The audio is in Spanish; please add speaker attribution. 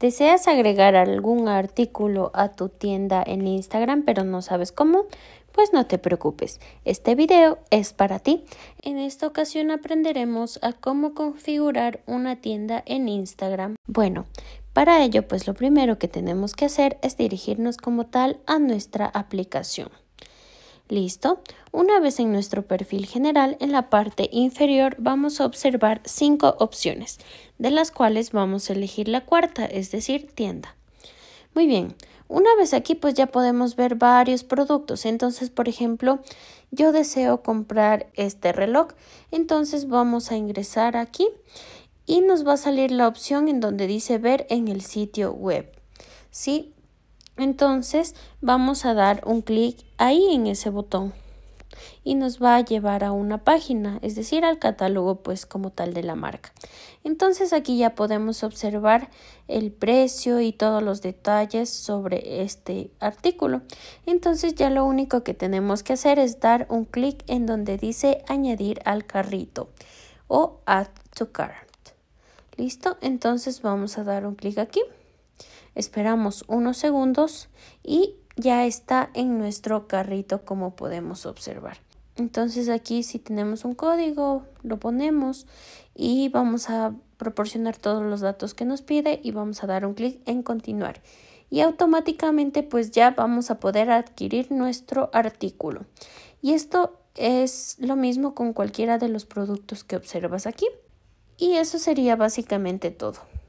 Speaker 1: ¿Deseas agregar algún artículo a tu tienda en Instagram pero no sabes cómo? Pues no te preocupes, este video es para ti. En esta ocasión aprenderemos a cómo configurar una tienda en Instagram. Bueno, para ello pues lo primero que tenemos que hacer es dirigirnos como tal a nuestra aplicación. ¿Listo? Una vez en nuestro perfil general, en la parte inferior vamos a observar cinco opciones, de las cuales vamos a elegir la cuarta, es decir, tienda. Muy bien, una vez aquí pues ya podemos ver varios productos. Entonces, por ejemplo, yo deseo comprar este reloj. Entonces vamos a ingresar aquí y nos va a salir la opción en donde dice ver en el sitio web. ¿Sí? Entonces vamos a dar un clic ahí en ese botón y nos va a llevar a una página, es decir, al catálogo pues como tal de la marca. Entonces aquí ya podemos observar el precio y todos los detalles sobre este artículo. Entonces ya lo único que tenemos que hacer es dar un clic en donde dice añadir al carrito o add to cart. ¿Listo? Entonces vamos a dar un clic aquí. Esperamos unos segundos y ya está en nuestro carrito como podemos observar. Entonces aquí si tenemos un código, lo ponemos y vamos a proporcionar todos los datos que nos pide y vamos a dar un clic en continuar. Y automáticamente pues ya vamos a poder adquirir nuestro artículo. Y esto es lo mismo con cualquiera de los productos que observas aquí. Y eso sería básicamente todo.